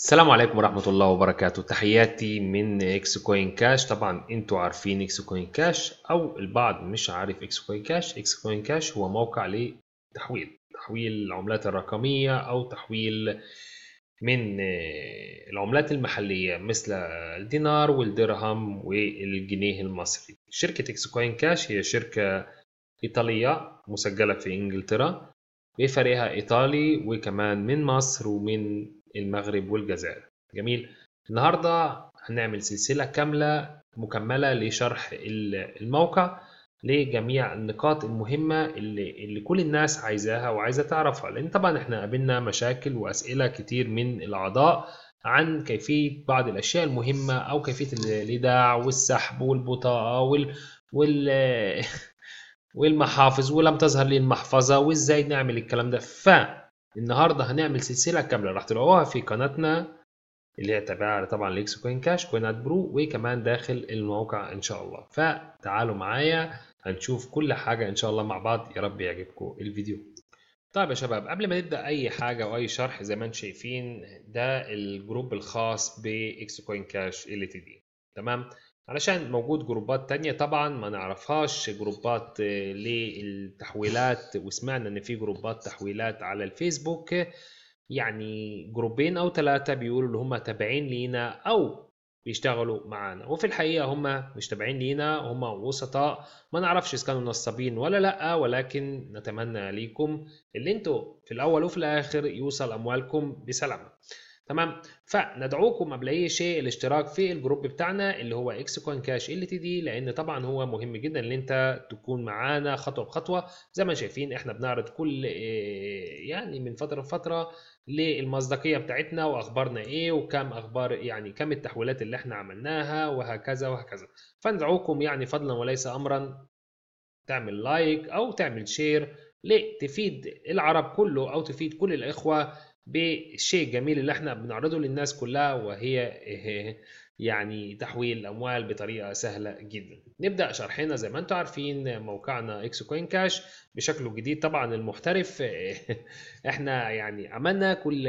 السلام عليكم ورحمة الله وبركاته تحياتي من اكس كوين كاش طبعا انتوا عارفين اكس كوين كاش او البعض مش عارف اكس كوين كاش اكس كوين كاش هو موقع للتحويل تحويل العملات الرقمية او تحويل من آه، العملات المحلية مثل الدينار والدرهم والجنيه المصري شركة اكس كوين كاش هي شركة إيطالية مسجلة في إنجلترا بفريقها إيطالي وكمان من مصر ومن المغرب والجزائر جميل النهارده هنعمل سلسله كامله مكمله لشرح الموقع لجميع النقاط المهمه اللي, اللي كل الناس عايزاها وعايزه تعرفها لان طبعا احنا قابلنا مشاكل واسئله كتير من الاعضاء عن كيفيه بعض الاشياء المهمه او كيفيه الإيداع والسحب والبطاقه وال وال والمحافظ ولم تظهر لي المحفظه وازاي نعمل الكلام ده ف النهارده هنعمل سلسله كامله راح تلاقوها في قناتنا اللي هي تابعه طبعا لاكس كوين كاش كوينات برو وكمان داخل الموقع ان شاء الله فتعالوا معايا هنشوف كل حاجه ان شاء الله مع بعض يا رب يعجبكم الفيديو طيب يا شباب قبل ما نبدا اي حاجه واي شرح زي ما انتم شايفين ده الجروب الخاص باكس كوين كاش ال تي دي تمام علشان موجود جروبات تانية طبعا ما نعرفهاش جروبات آه، للتحويلات وسمعنا ان في جروبات تحويلات على الفيسبوك يعني جروبين او ثلاثة بيقولوا ان هم تابعين لينا او بيشتغلوا معانا وفي الحقيقة هم مش تابعين لينا هم وسطاء ما نعرفش اذا كانوا نصابين ولا لا ولكن نتمنى ليكم اللي انتوا في الاول وفي الاخر يوصل اموالكم بسلامة تمام فندعوكم قبل اي شيء الاشتراك في الجروب بتاعنا اللي هو اكس كوين كاش ال تي دي لان طبعا هو مهم جدا ان انت تكون معانا خطوه بخطوه زي ما شايفين احنا بنعرض كل آه، يعني من فتره لفتره للمصداقيه بتاعتنا واخبارنا ايه وكم اخبار يعني كم التحويلات اللي احنا عملناها وهكذا وهكذا فندعوكم يعني فضلا وليس امرا تعمل لايك او تعمل شير لتفيد العرب كله او تفيد كل الاخوه بالشيء الجميل اللي احنا بنعرضه للناس كلها وهي يعني تحويل الاموال بطريقه سهله جدا نبدا شرحنا زي ما انتم عارفين موقعنا اكس كوين كاش بشكله الجديد طبعا المحترف احنا يعني عملنا كل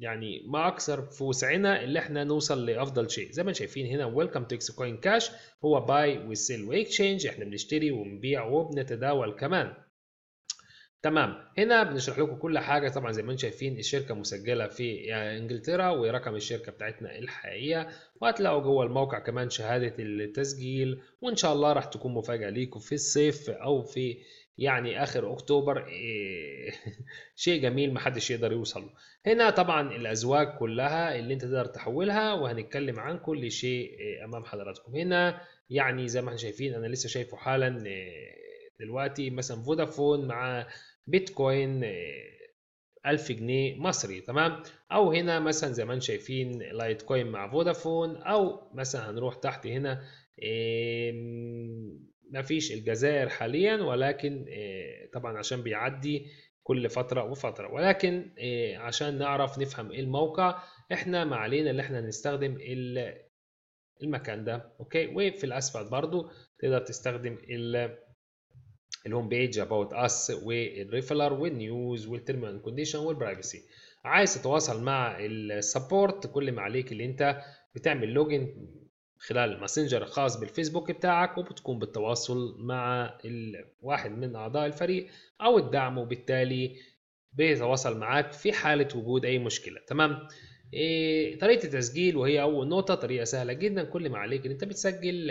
يعني ما اكثر في وسعنا اللي احنا نوصل لافضل شيء زي ما شايفين هنا ويلكم تو اكس كوين كاش هو باي وسيل واكسشينج احنا بنشتري وبنبيع وبنتداول كمان تمام هنا بنشرح لكم كل حاجه طبعا زي ما انتم شايفين الشركه مسجله في انجلترا ورقم الشركه بتاعتنا الحقيقيه وهتلاقوا جوه الموقع كمان شهاده التسجيل وان شاء الله راح تكون مفاجاه ليكم في الصيف او في يعني اخر اكتوبر إيه شيء جميل ما حدش يقدر يوصل له هنا طبعا الازواج كلها اللي انت تقدر تحولها وهنتكلم عن كل شيء امام حضراتكم هنا يعني زي ما احنا شايفين انا لسه شايفه حالا إيه، دلوقتي مثلا فودافون مع بيتكوين 1000 آه، جنيه مصري تمام او هنا مثلا زي ما انتم شايفين لايت كوين مع فودافون او مثلا هنروح تحت هنا مفيش الجزائر حاليا ولكن آه، طبعا عشان بيعدي كل فترة وفترة ولكن آه، عشان نعرف نفهم ايه الموقع احنا ما علينا اللي احنا نستخدم المكان ده اوكي وفي الاسفل برضو تقدر تستخدم ال الهوم بيج اباوت اس والريفلر والنيوز والترم اند كونديشن والبرايفسي عايز تتواصل مع السبورت كل ما عليك اللي انت بتعمل لوجن خلال الماسنجر الخاص بالفيسبوك بتاعك وبتكون بالتواصل مع واحد من اعضاء الفريق او الدعم وبالتالي بيتواصل معاك في حاله وجود اي مشكله تمام إيه طريقه التسجيل وهي اول نقطه طريقه سهله جدا كل ما عليك ان انت بتسجل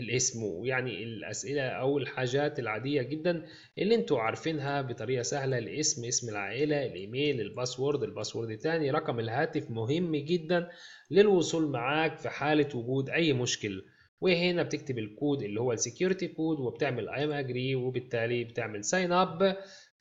الاسم ويعني الأسئلة أو الحاجات العادية جدا اللي انتوا عارفينها بطريقة سهلة الاسم اسم العائلة الايميل الباسورد الباسورد تاني رقم الهاتف مهم جدا للوصول معاك في حالة وجود أي مشكل وهنا بتكتب الكود اللي هو السكيورتي كود وبتعمل ايم اجري وبالتالي بتعمل ساين اب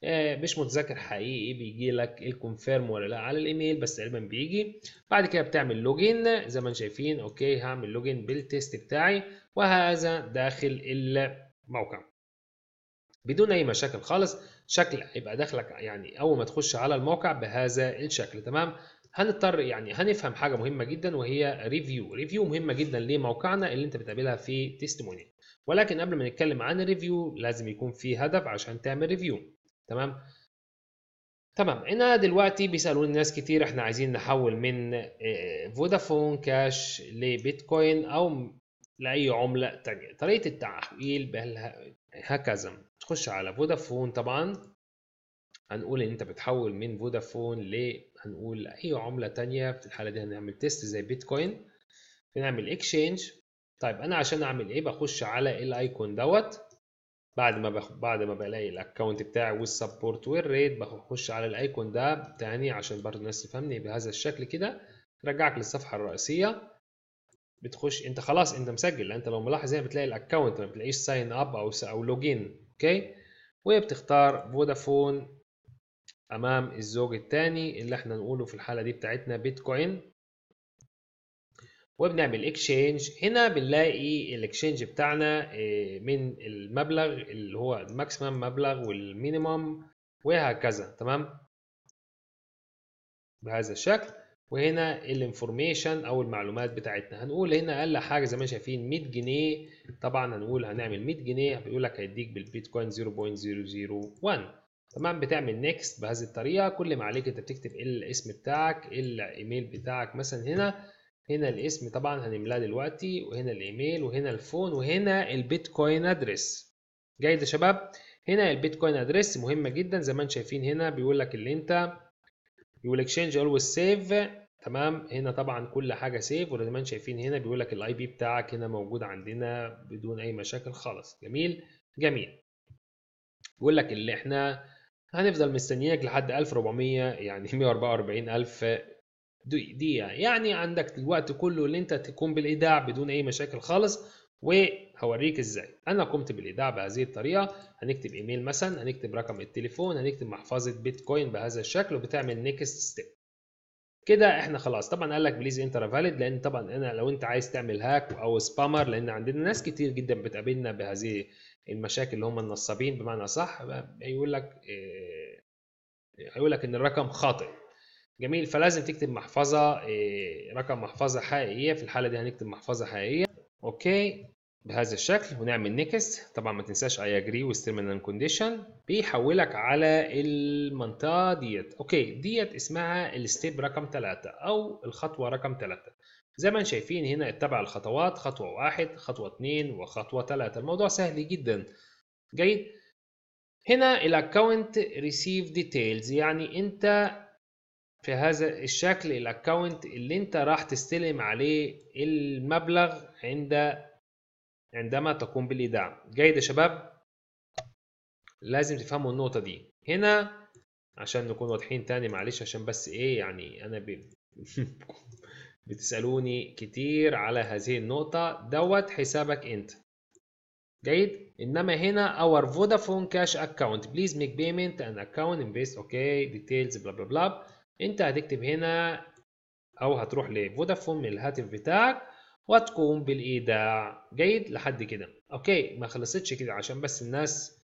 آه، مش متذكر حقيقي بيجي لك الكونفيرم ولا لا على الايميل بس تقريبا بيجي بعد كده بتعمل لوجن زي ما انتم شايفين اوكي هعمل لوجن بالتيست بتاعي وهذا داخل الموقع بدون اي مشاكل خالص شكل هيبقى داخلك يعني اول ما تخش على الموقع بهذا الشكل تمام هنضطر يعني هنفهم حاجه مهمه جدا وهي ريفيو ريفيو مهمه جدا لموقعنا اللي انت بتقابلها في تيستمونيال ولكن قبل ما نتكلم عن الريفيو لازم يكون في هدف عشان تعمل ريفيو تمام تمام هنا دلوقتي بيسالوني ناس كتير احنا عايزين نحول من فودافون آه، كاش لبيتكوين او لاي عمله تانية طريقه التحويل هكذا تخش على فودافون طبعا هنقول ان انت بتحول من فودافون ل هنقول لاي عمله تانية في الحاله دي هنعمل تيست زي بيتكوين بنعمل اكشينج طيب انا عشان اعمل ايه بخش على الايكون دوت بعد ما بخ... بعد ما بلاقي الاكونت بتاعي والسبورت والريت بخش على الايكون ده تاني عشان برضه الناس تفهمني بهذا الشكل كده رجعك للصفحه الرئيسيه بتخش انت خلاص انت مسجل انت لو ملاحظ هنا بتلاقي الاكونت ما بتلاقيش ساين اب او او لوجين اوكي وبتختار فودافون امام الزوج الثاني اللي احنا نقوله في الحاله دي بتاعتنا بيتكوين وبنعمل اكشينج هنا بنلاقي الاكشينج بتاعنا آه، من المبلغ اللي هو الماكسيمم مبلغ والمينيمم وهكذا تمام بهذا الشكل وهنا الانفورميشن او المعلومات بتاعتنا هنقول هنا اقل حاجه زي ما شايفين 100 جنيه طبعا هنقول هنعمل 100 جنيه بيقول لك هيديك بالبيتكوين 0.001 تمام بتعمل نيكست بهذه الطريقه كل ما عليك انت بتكتب الاسم بتاعك الايميل بتاعك مثلا هنا هنا الاسم طبعا هنملاه دلوقتي وهنا الايميل وهنا الفون وهنا البيتكوين ادرس جيد يا شباب هنا البيتكوين ادرس مهمه جدا زي ما انتم شايفين هنا بيقول لك اللي انت يقول اكسشينج اولويز سيف تمام هنا طبعا كل حاجه سيف وزي ما شايفين هنا بيقول لك الاي بي بتاعك هنا موجود عندنا بدون اي مشاكل خالص جميل جميل بيقول لك اللي احنا هنفضل مستنيينك لحد 1400 يعني 144000 دقيقة يعني. يعني عندك الوقت كله اللي انت تقوم بالايداع بدون اي مشاكل خالص وهوريك ازاي انا قمت بالايداع بهذه الطريقه هنكتب ايميل مثلا هنكتب رقم التليفون هنكتب محفظه بيتكوين بهذا الشكل وبتعمل نيكست ستيب كده احنا خلاص طبعا قال لك بليز انتر فاليد لان طبعا انا لو انت عايز تعمل هاك او سبامر لان عندنا ناس كتير جدا بتقابلنا بهذه المشاكل اللي هم النصابين بمعنى صح يقول لك هيقول آه، لك ان الرقم خاطئ جميل فلازم تكتب محفظه آه، رقم محفظه حقيقيه في الحاله دي هنكتب محفظه حقيقيه اوكي بهذا الشكل ونعمل نيكست طبعا ما تنساش اي اجري والترمينال كونديشن بيحولك على المنطقه ديت اوكي ديت اسمها الستيب رقم 3 او الخطوه رقم 3 زي ما شايفين هنا اتبع الخطوات خطوه 1 خطوه 2 وخطوه 3 الموضوع سهل جدا جيد هنا الاكونت ريسيف ديتيلز يعني انت في هذا الشكل الاكونت اللي انت راح تستلم عليه المبلغ عند عندما تقوم بالإيداع جيد يا شباب لازم تفهموا النقطة دي هنا عشان نكون واضحين تاني معلش عشان بس إيه يعني أنا ب... بتسألوني كتير على هذه النقطة دوت حسابك أنت جيد انما هنا our vodafone cash account please make payment and account invest okay details بلا بلا بلا انت هتكتب هنا او هتروح لفودافون من الهاتف بتاعك وتقوم بالإيداع جيد لحد كده أوكي ما خلصتش كده عشان بس الناس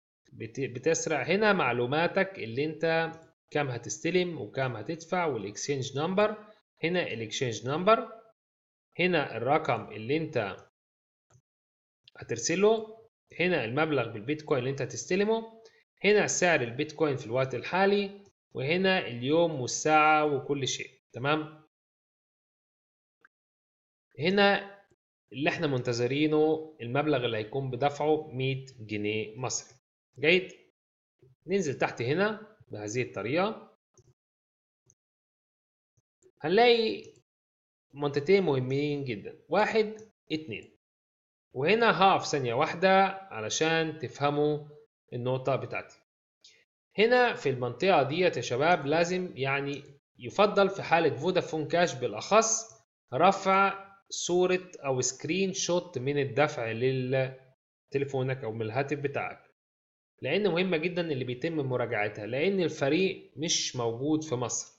بتسرع هنا معلوماتك اللي أنت كام هتستلم وكام هتدفع والإكسشينج نمبر هنا الإكسشينج نمبر هنا الرقم اللي أنت هترسله هنا المبلغ بالبيتكوين اللي أنت هتستلمه هنا سعر البيتكوين في الوقت الحالي وهنا اليوم والساعة وكل شيء تمام هنا اللي احنا منتظرينه المبلغ اللي هيكون بدفعه 100 جنيه مصري جيد ننزل تحت هنا بهذه الطريقة هنلاقي منطقتين مهمين جدا واحد اتنين وهنا هقف ثانية واحدة علشان تفهموا النقطة بتاعتي هنا في المنطقة ديت يا شباب لازم يعني يفضل في حالة فودافون كاش بالأخص رفع صورة أو سكرين شوت من الدفع لتليفونك أو من الهاتف بتاعك لأن مهمة جدا اللي بيتم مراجعتها لأن الفريق مش موجود في مصر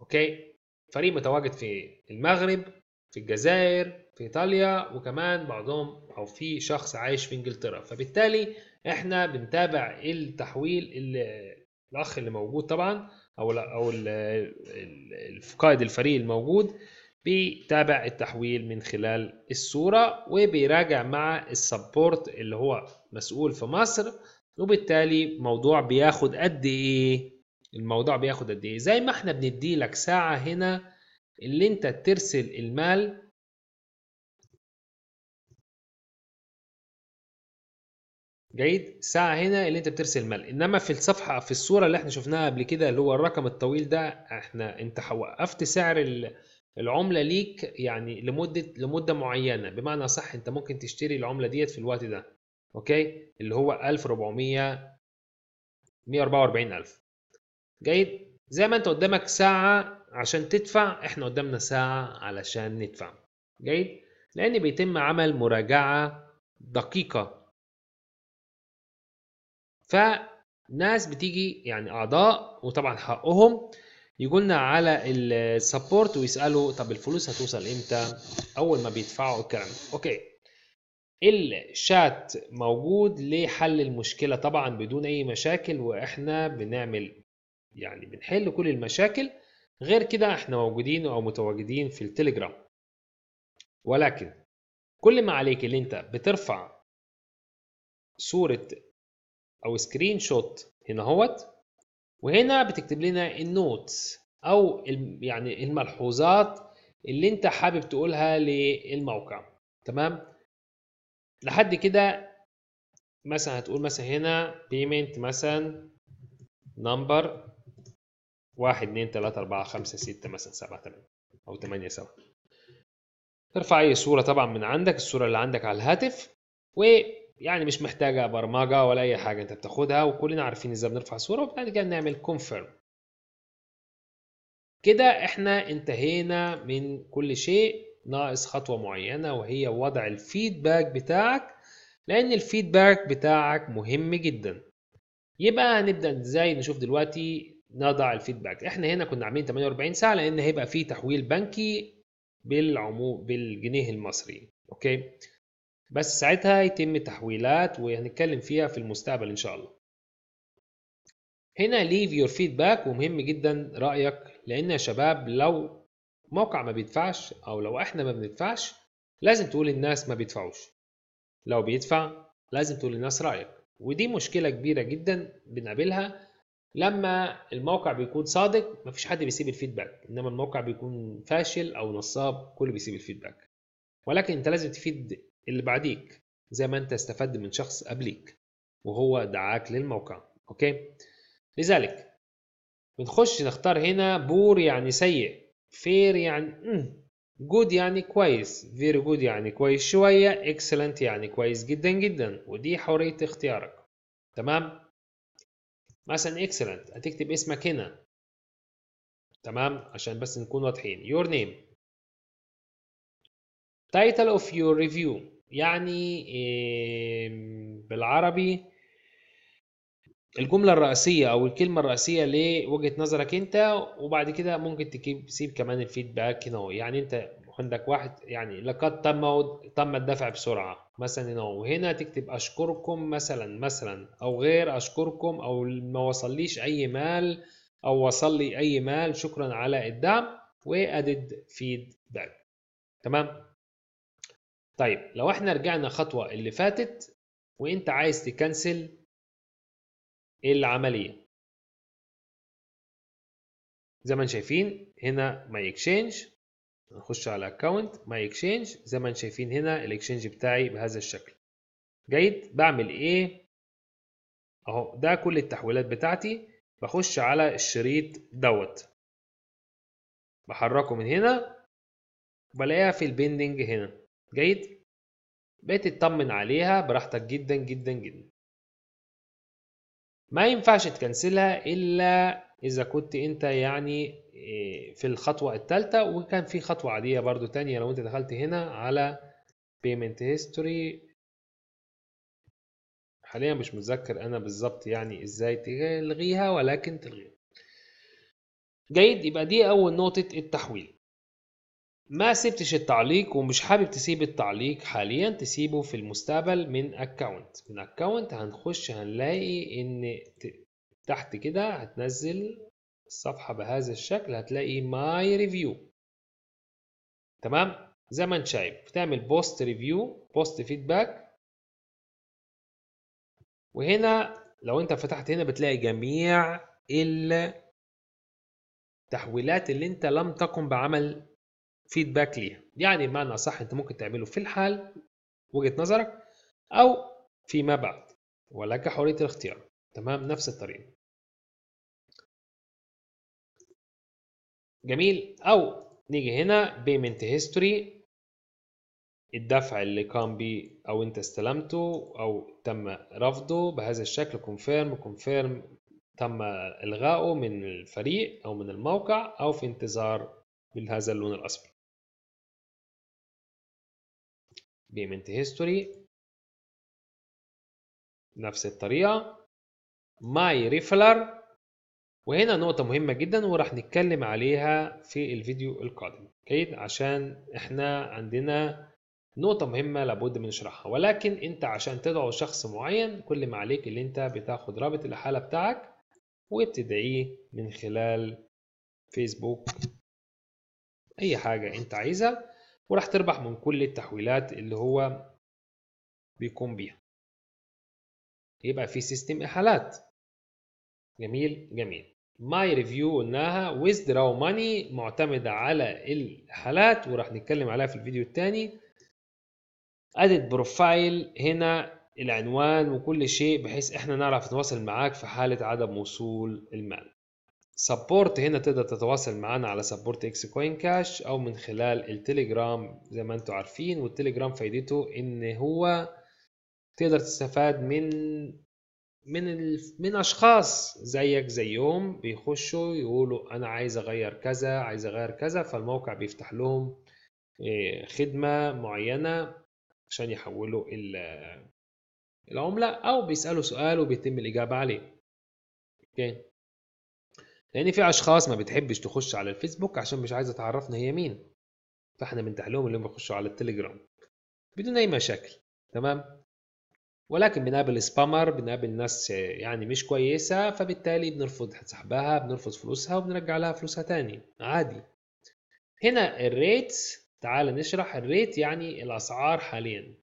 أوكي فريق متواجد في المغرب في الجزائر في إيطاليا وكمان بعضهم أو في شخص عايش في إنجلترا فبالتالي إحنا بنتابع التحويل اللي الأخ اللي موجود طبعا أو أو قائد الفريق الموجود بيتابع التحويل من خلال الصورة وبيراجع مع السبورت اللي هو مسؤول في مصر وبالتالي موضوع بياخد قد ايه الموضوع بياخد قد ايه زي ما احنا بندي لك ساعة هنا اللي انت ترسل المال جيد ساعة هنا اللي انت بترسل المال انما في الصفحة في الصورة اللي احنا شفناها قبل كده اللي هو الرقم الطويل ده احنا انت وقفت سعر ال العمله ليك يعني لمده لمده معينه بمعنى صح انت ممكن تشتري العمله ديت في الوقت ده اوكي اللي هو 1400 144000 جيد زي ما انت قدامك ساعه عشان تدفع احنا قدامنا ساعه علشان ندفع جيد لان بيتم عمل مراجعه دقيقه فناس بتيجي يعني اعضاء وطبعا حقهم يقولنا على السبورت ويسالوا طب الفلوس هتوصل امتى اول ما بيدفعوا الكلام اوكي الشات موجود لحل المشكله طبعا بدون اي مشاكل واحنا بنعمل يعني بنحل كل المشاكل غير كده احنا موجودين او متواجدين في التليجرام ولكن كل ما عليك اللي انت بترفع صوره او سكرين شوت هنا هوت وهنا بتكتب لنا النوتس او يعني الملحوظات اللي انت حابب تقولها للموقع تمام لحد كده مثلا هتقول مثلا هنا بيمنت مثلا نمبر 1 2 3 4 5 6 مثلا 7 8 او 8 7 ترفع اي صوره طبعا من عندك الصوره اللي عندك على الهاتف و يعني مش محتاجه برمجه ولا اي حاجه انت بتاخدها وكلنا عارفين ازاي بنرفع صوره وبعد كده نعمل كونفيرم كده احنا انتهينا من كل شيء ناقص خطوه معينه وهي وضع الفيدباك بتاعك لان الفيدباك بتاعك مهم جدا يبقى هنبدا ازاي نشوف دلوقتي نضع الفيدباك احنا هنا كنا عاملين 48 ساعه لان هيبقى في تحويل بنكي بالعمو بالجنيه المصري اوكي بس ساعتها يتم تحويلات وهنتكلم فيها في المستقبل إن شاء الله هنا ليف يور فيدباك ومهم جدا رأيك لأن يا شباب لو موقع ما بيدفعش أو لو إحنا ما بندفعش لازم تقول الناس ما بيدفعوش لو بيدفع لازم تقول للناس رأيك ودي مشكلة كبيرة جدا بنقابلها لما الموقع بيكون صادق مفيش حد بيسيب الفيدباك انما الموقع بيكون فاشل او نصاب كله بيسيب الفيدباك ولكن انت لازم تفيد اللي بعديك زي ما انت استفدت من شخص قبليك وهو دعاك للموقع اوكي لذلك بنخش نختار هنا بور يعني سيء فير يعني جود يعني كويس فيري جود يعني كويس شوية اكسلنت يعني كويس جدا جدا ودي حرية اختيارك تمام مثلا اكسلنت هتكتب اسمك هنا تمام عشان بس نكون واضحين يور نيم title of your review يعني بالعربي الجملة الرئيسية أو الكلمة الرئيسية لوجهة نظرك أنت وبعد كده ممكن تسيب كمان الفيدباك هنا يعني أنت عندك واحد يعني لقد تم تم الدفع بسرعة مثلا هنا وهنا تكتب أشكركم مثلا مثلا أو غير أشكركم أو ما وصليش أي مال أو وصل لي أي مال شكرا على الدعم وأدد فيدباك تمام طيب لو احنا رجعنا خطوة اللي فاتت وانت عايز تكنسل العملية زي ما شايفين هنا ماي اكشينج نخش على اكونت ماي اكشينج زي ما شايفين هنا الاكشينج بتاعي بهذا الشكل جيد بعمل ايه اهو ده كل التحويلات بتاعتي بخش على الشريط دوت بحركه من هنا بلاقيها في البيندنج هنا جيد بقيت تطمن عليها براحتك جدا جدا جدا ما ينفعش تكنسلها الا اذا كنت انت يعني آه، في الخطوه الثالثه وكان في خطوه عاديه برضو تانية لو انت دخلت هنا على payment history حاليا مش متذكر انا بالظبط يعني ازاي تلغيها ولكن تلغيها جيد يبقى دي اول نقطه التحويل ما سبتش التعليق ومش حابب تسيب التعليق حاليا تسيبه في المستقبل من اكونت من اكونت هنخش هنلاقي ان تحت كده هتنزل الصفحة بهذا الشكل هتلاقي ماي ريفيو تمام زي ما انت شايف بتعمل بوست ريفيو بوست فيدباك وهنا لو انت فتحت هنا بتلاقي جميع التحويلات اللي انت لم تقم بعمل فيدباك ليها يعني بمعنى صح انت ممكن تعمله في الحال وجهه نظرك او فيما بعد ولك حريه الاختيار تمام نفس الطريقه جميل او نيجي هنا بيمنت هيستوري الدفع اللي قام بيه او انت استلمته او تم رفضه بهذا الشكل كونفيرم كونفيرم تم الغائه من الفريق او من الموقع او في انتظار بهذا اللون الاصفر بيمنت هيستوري نفس الطريقة ماي ريفلر وهنا نقطة مهمة جدا وراح نتكلم عليها في الفيديو القادم أكيد عشان احنا عندنا نقطة مهمة لابد من شرحها ولكن انت عشان تدعو شخص معين كل ما عليك اللي انت بتاخد رابط الحالة بتاعك وبتدعيه من خلال فيسبوك اي حاجة انت عايزها وراح تربح من كل التحويلات اللي هو بيقوم بيها يبقى في سيستم احالات جميل جميل ماي ريفيو قلناها ويزدراو ماني معتمده على الحالات وراح نتكلم عليها في الفيديو الثاني اديت بروفايل هنا العنوان وكل شيء بحيث احنا نعرف نتواصل معاك في حاله عدم وصول المال سبورت هنا تقدر تتواصل معانا على سبورت اكس كوين كاش او من خلال التليجرام زي ما انتم عارفين والتليجرام فايدته ان هو تقدر تستفاد من من ال... من اشخاص زيك زيهم بيخشوا يقولوا انا عايز اغير كذا عايز اغير كذا فالموقع بيفتح لهم آه، خدمه معينه عشان يحولوا العمله او بيسالوا سؤال وبيتم الاجابه عليه اوكي لان في اشخاص ما بتحبش تخش على الفيسبوك عشان مش عايزه تعرفنا هي مين فاحنا بنتاح لهم انهم يخشوا على التليجرام بدون اي مشاكل تمام ولكن بنقابل سبامر بنقابل ناس يعني مش كويسة فبالتالي بنرفض سحبها بنرفض فلوسها وبنرجع لها فلوسها تاني عادي هنا الريت تعال نشرح الريت يعني الأسعار حاليا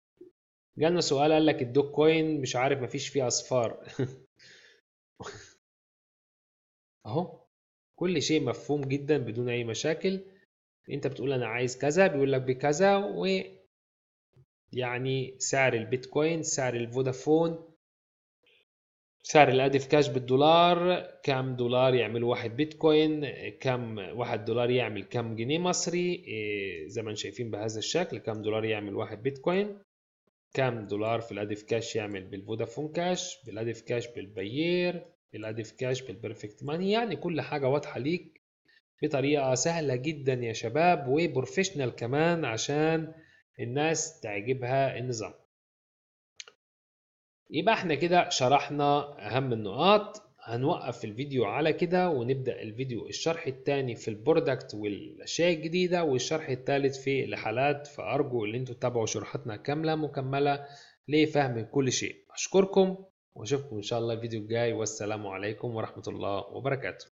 جالنا سؤال قال لك الدوك كوين مش عارف مفيش فيه أصفار اهو كل شيء مفهوم جدا بدون اي مشاكل انت بتقول انا عايز كذا بيقول لك بكذا و يعني سعر البيتكوين سعر الفودافون سعر الادف كاش بالدولار كم دولار يعمل واحد بيتكوين كم واحد دولار يعمل كم جنيه مصري إيه، زي ما شايفين بهذا الشكل كم دولار يعمل واحد بيتكوين كم دولار في الادف كاش يعمل بالفودافون كاش بالادف كاش بالبيير الادف كاش بالبرفكت ماني يعني كل حاجه واضحه ليك بطريقه سهله جدا يا شباب وبروفيشنال كمان عشان الناس تعجبها النظام يبقى احنا كده شرحنا اهم النقاط هنوقف الفيديو على كده ونبدأ الفيديو الشرح التاني في البرودكت والأشياء الجديدة والشرح التالت في الحالات فأرجو إن انتوا تتابعوا شروحاتنا كاملة مكملة لفهم كل شيء أشكركم واشوفكم ان شاء الله الفيديو الجاي والسلام عليكم ورحمه الله وبركاته